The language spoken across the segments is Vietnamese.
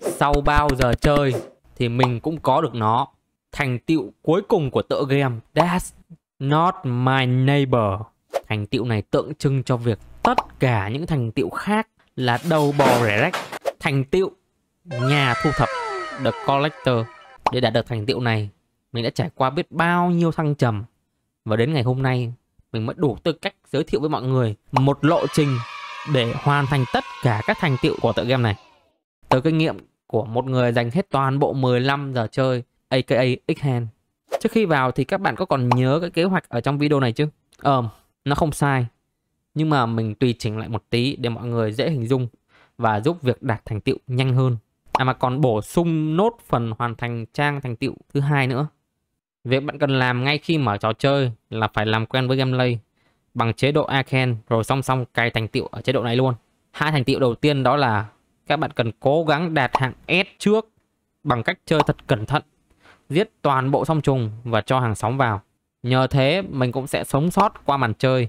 Sau bao giờ chơi thì mình cũng có được nó. Thành tựu cuối cùng của tựa game That's Not My Neighbor. Thành tựu này tượng trưng cho việc tất cả những thành tựu khác là đầu bò rẻ rách. Thành tựu nhà thu thập The Collector. Để đạt được thành tựu này, mình đã trải qua biết bao nhiêu thăng trầm. Và đến ngày hôm nay, mình mới đủ tư cách giới thiệu với mọi người một lộ trình để hoàn thành tất cả các thành tựu của tựa game này. Từ kinh nghiệm của một người dành hết toàn bộ 15 giờ chơi, aka X-Hand. Trước khi vào thì các bạn có còn nhớ cái kế hoạch ở trong video này chứ? Ờ, nó không sai. Nhưng mà mình tùy chỉnh lại một tí để mọi người dễ hình dung và giúp việc đạt thành tựu nhanh hơn. À mà còn bổ sung nốt phần hoàn thành trang thành tựu thứ hai nữa. Việc bạn cần làm ngay khi mở trò chơi là phải làm quen với gameplay bằng chế độ Arcane rồi song song cài thành tựu ở chế độ này luôn. Hai thành tựu đầu tiên đó là các bạn cần cố gắng đạt hạng S trước bằng cách chơi thật cẩn thận. Giết toàn bộ song trùng và cho hàng sóng vào. Nhờ thế mình cũng sẽ sống sót qua màn chơi.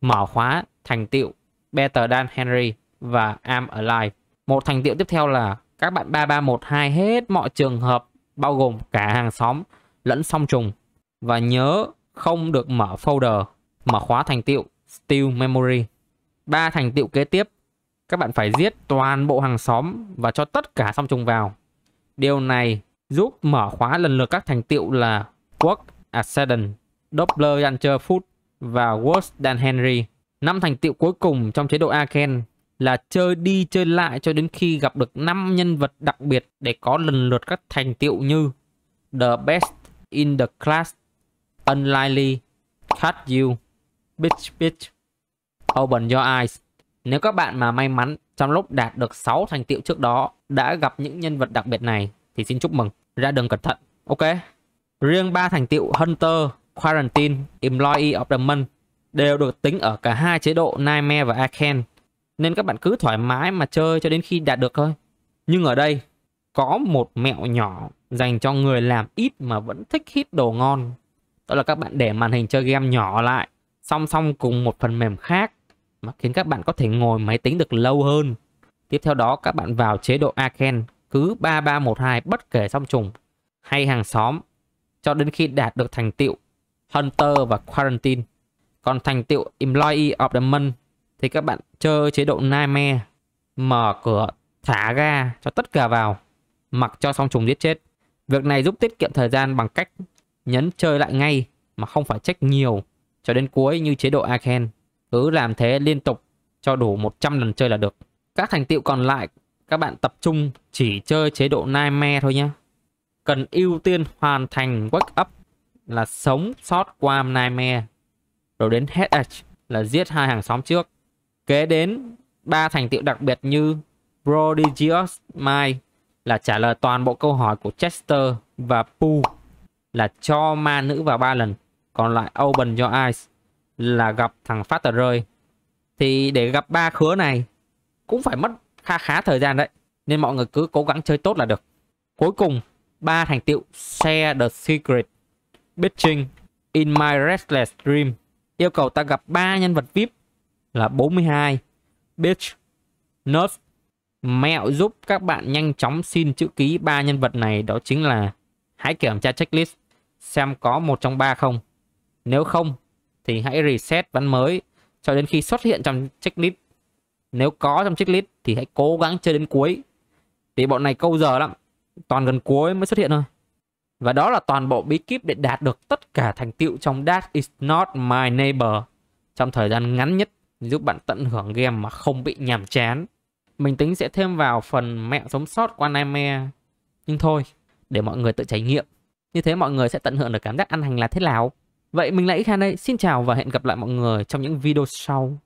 Mở khóa thành tựu Better Than Henry và Am Alive. Một thành tựu tiếp theo là các bạn 3312 hết mọi trường hợp bao gồm cả hàng xóm lẫn song trùng và nhớ không được mở folder mở khóa thành tựu Steel Memory. Ba thành tựu kế tiếp các bạn phải giết toàn bộ hàng xóm và cho tất cả song trùng vào. Điều này giúp mở khóa lần lượt các thành tiệu là Work Ascendant, Doppler Rancher Food và Worse Than Henry. Năm thành tiệu cuối cùng trong chế độ Aken là chơi đi chơi lại cho đến khi gặp được 5 nhân vật đặc biệt để có lần lượt các thành tiệu như The Best in the Class, Unlikely, Cut You, Bitch Bitch, Open Your Eyes. Nếu các bạn mà may mắn trong lúc đạt được 6 thành tiệu trước đó đã gặp những nhân vật đặc biệt này thì xin chúc mừng, ra đường cẩn thận. Ok. Riêng 3 thành tiệu Hunter, Quarantine, Employee of the Month đều được tính ở cả hai chế độ Nightmare và Arcane. Nên các bạn cứ thoải mái mà chơi cho đến khi đạt được thôi. Nhưng ở đây có một mẹo nhỏ dành cho người làm ít mà vẫn thích hít đồ ngon. Đó là các bạn để màn hình chơi game nhỏ lại song song cùng một phần mềm khác mà khiến các bạn có thể ngồi máy tính được lâu hơn. Tiếp theo đó các bạn vào chế độ Arcane cứ 3312 bất kể song trùng hay hàng xóm cho đến khi đạt được thành tựu Hunter và Quarantine. Còn thành tựu Employee of the Month thì các bạn chơi chế độ Nightmare mở cửa thả ga cho tất cả vào mặc cho song trùng giết chết. Việc này giúp tiết kiệm thời gian bằng cách nhấn chơi lại ngay mà không phải check nhiều cho đến cuối như chế độ Arcane. Cứ làm thế liên tục cho đủ 100 lần chơi là được. Các thành tựu còn lại các bạn tập trung chỉ chơi chế độ nightmare thôi nhé. Cần ưu tiên hoàn thành wake up là sống sót qua nightmare. Rồi đến head edge là giết hai hàng xóm trước. Kế đến ba thành tựu đặc biệt như Prodigious Mind là trả lời toàn bộ câu hỏi của Chester và Pooh là cho ma nữ vào ba lần, còn lại open your eyes là gặp thằng phát tờ rơi. Thì để gặp ba khứa này cũng phải mất khá khá thời gian đấy. Nên mọi người cứ cố gắng chơi tốt là được. Cuối cùng, ba thành tựu Share the Secret, Bitching, In My Restless Dream yêu cầu ta gặp ba nhân vật VIP là 42, Bitch, Nerf. Mẹo giúp các bạn nhanh chóng xin chữ ký ba nhân vật này đó chính là hãy kiểm tra checklist xem có một trong ba không. Nếu không thì hãy reset ván mới cho đến khi xuất hiện trong checklist. Nếu có trong checklist thì hãy cố gắng chơi đến cuối. Vì bọn này câu giờ lắm, toàn gần cuối mới xuất hiện thôi. Và đó là toàn bộ bí kíp để đạt được tất cả thành tựu trong That is not my neighbor trong thời gian ngắn nhất giúp bạn tận hưởng game mà không bị nhàm chán. Mình tính sẽ thêm vào phần mẹ sống sót qua Nightmare. Nhưng thôi, để mọi người tự trải nghiệm. Như thế mọi người sẽ tận hưởng được cảm giác ăn hành là thế nào. Vậy mình là X đây xin chào và hẹn gặp lại mọi người trong những video sau.